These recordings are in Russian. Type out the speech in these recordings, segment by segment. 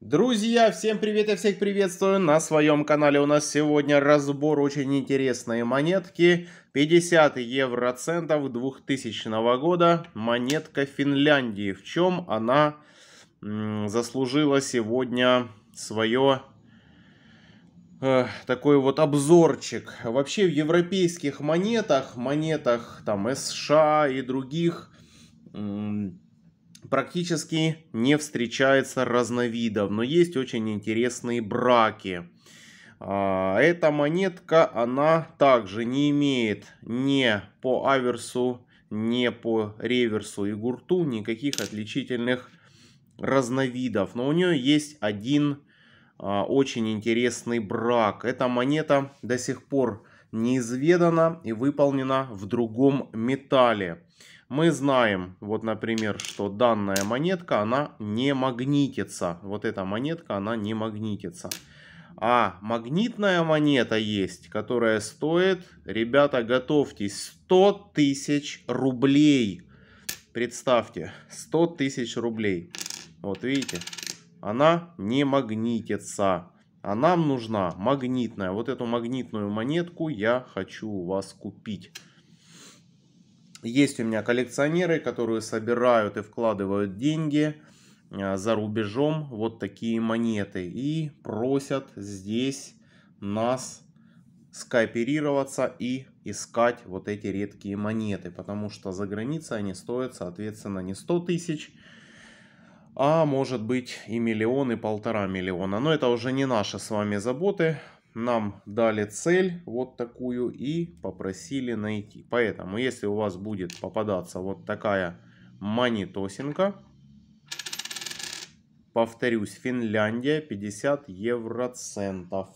Друзья, всем привет, я всех приветствую. На своем канале у нас сегодня разбор очень интересной монетки. 50 евроцентов 2000 года. Монетка Финляндии. В чем она заслужила сегодня свое э, такой вот обзорчик. Вообще в европейских монетах, монетах там США и других практически не встречается разновидов, но есть очень интересные браки. А, эта монетка, она также не имеет ни по аверсу, ни по реверсу и гурту никаких отличительных разновидов. Но у нее есть один а, очень интересный брак. Эта монета до сих пор неизведана и выполнена в другом металле. Мы знаем, вот, например, что данная монетка, она не магнитится. Вот эта монетка, она не магнитится. А магнитная монета есть, которая стоит, ребята, готовьтесь, 100 тысяч рублей. Представьте, 100 тысяч рублей. Вот видите, она не магнитится. А нам нужна магнитная. Вот эту магнитную монетку я хочу у вас купить. Есть у меня коллекционеры, которые собирают и вкладывают деньги а, за рубежом вот такие монеты и просят здесь нас скооперироваться и искать вот эти редкие монеты, потому что за границей они стоят, соответственно, не 100 тысяч, а может быть и миллионы, полтора миллиона. Но это уже не наши с вами заботы нам дали цель вот такую и попросили найти. Поэтому, если у вас будет попадаться вот такая монетосинка, повторюсь, Финляндия 50 евроцентов.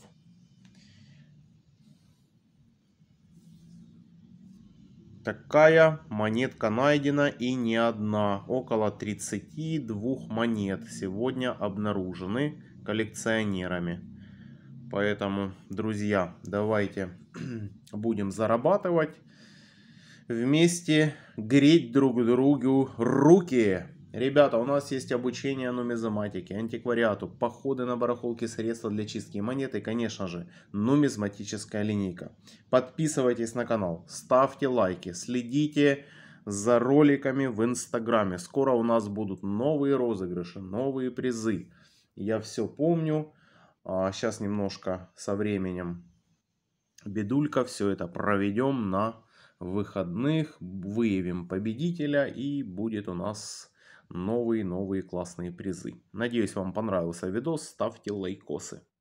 Такая монетка найдена и не одна. Около 32 монет сегодня обнаружены коллекционерами. Поэтому, друзья, давайте будем зарабатывать вместе, греть друг другу руки. Ребята, у нас есть обучение нумизматике, антиквариату, походы на барахолки, средства для чистки монеты, конечно же, нумизматическая линейка. Подписывайтесь на канал, ставьте лайки, следите за роликами в инстаграме. Скоро у нас будут новые розыгрыши, новые призы. Я все помню Сейчас а, немножко со временем бедулька. Все это проведем на выходных. Выявим победителя и будет у нас новые-новые классные призы. Надеюсь, вам понравился видос. Ставьте лайкосы.